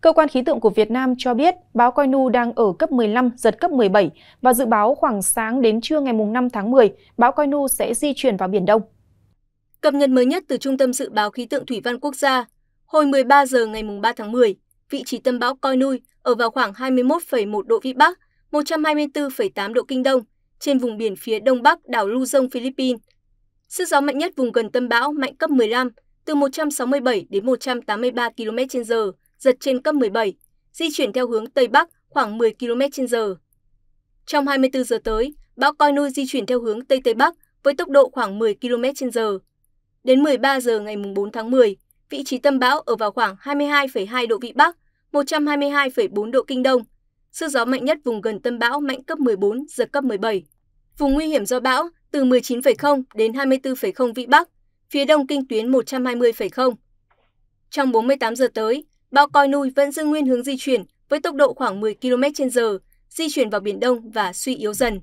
Cơ quan khí tượng của Việt Nam cho biết bão Nu đang ở cấp 15, giật cấp 17 và dự báo khoảng sáng đến trưa ngày 5 tháng 10, bão Nu sẽ di chuyển vào Biển Đông. Cập nhật mới nhất từ Trung tâm Dự báo Khí tượng Thủy văn Quốc gia, hồi 13 giờ ngày 3 tháng 10, vị trí tâm bão Coi Koinu ở vào khoảng 21,1 độ Vĩ Bắc, 124,8 độ Kinh Đông, trên vùng biển phía đông bắc đảo Luzon, Philippines. Sức gió mạnh nhất vùng gần tâm bão mạnh cấp 15, từ 167 đến 183 km/h, giật trên cấp 17, di chuyển theo hướng Tây Bắc khoảng 10 km h Trong 24 giờ tới, bão Coi nuôi di chuyển theo hướng Tây Tây Bắc với tốc độ khoảng 10 km h Đến 13 giờ ngày 4 tháng 10, vị trí tâm bão ở vào khoảng 22,2 độ Vĩ Bắc, 122,4 độ Kinh Đông. Sức gió mạnh nhất vùng gần tâm bão mạnh cấp 14, giật cấp 17. Vùng nguy hiểm do bão từ 19,0 đến 24,0 Vĩ Bắc, phía đông kinh tuyến 120,0. Trong 48 giờ tới, Bão coi nui vẫn giữ nguyên hướng di chuyển với tốc độ khoảng 10 km h di chuyển vào Biển Đông và suy yếu dần.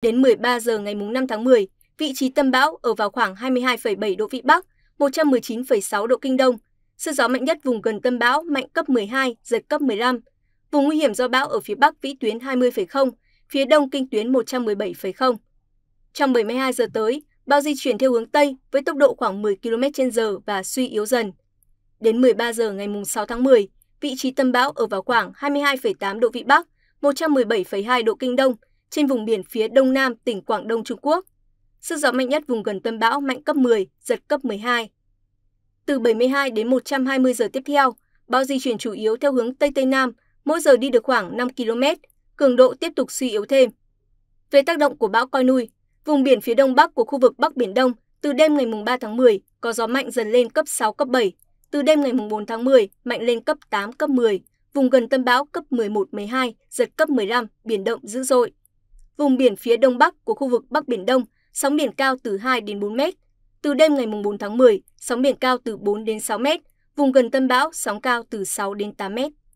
Đến 13 giờ ngày 5 tháng 10, vị trí tâm bão ở vào khoảng 22,7 độ Vĩ Bắc, 119,6 độ Kinh Đông. Sức gió mạnh nhất vùng gần tâm bão mạnh cấp 12, giật cấp 15. Vùng nguy hiểm do bão ở phía Bắc vĩ tuyến 20,0, phía Đông kinh tuyến 117,0. Trong 72 giờ tới, bão di chuyển theo hướng Tây với tốc độ khoảng 10 km h và suy yếu dần. Đến 13 giờ ngày 6 tháng 10, vị trí tâm bão ở vào khoảng 22,8 độ Vĩ Bắc, 117,2 độ Kinh Đông, trên vùng biển phía đông nam tỉnh Quảng Đông Trung Quốc. Sức gió mạnh nhất vùng gần tâm bão mạnh cấp 10, giật cấp 12. Từ 72 đến 120 giờ tiếp theo, bão di chuyển chủ yếu theo hướng Tây Tây Nam, mỗi giờ đi được khoảng 5 km, cường độ tiếp tục suy yếu thêm. Về tác động của bão coi nuôi, vùng biển phía đông bắc của khu vực Bắc Biển Đông từ đêm ngày 3 tháng 10 có gió mạnh dần lên cấp 6, cấp 7, từ đêm ngày 4 tháng 10, mạnh lên cấp 8, cấp 10, vùng gần tâm bão cấp 11, 12, giật cấp 15, biển động dữ dội. Vùng biển phía đông bắc của khu vực Bắc Biển Đông, sóng biển cao từ 2 đến 4 mét. Từ đêm ngày 4 tháng 10, sóng biển cao từ 4 đến 6 mét, vùng gần tâm bão sóng cao từ 6 đến 8 mét.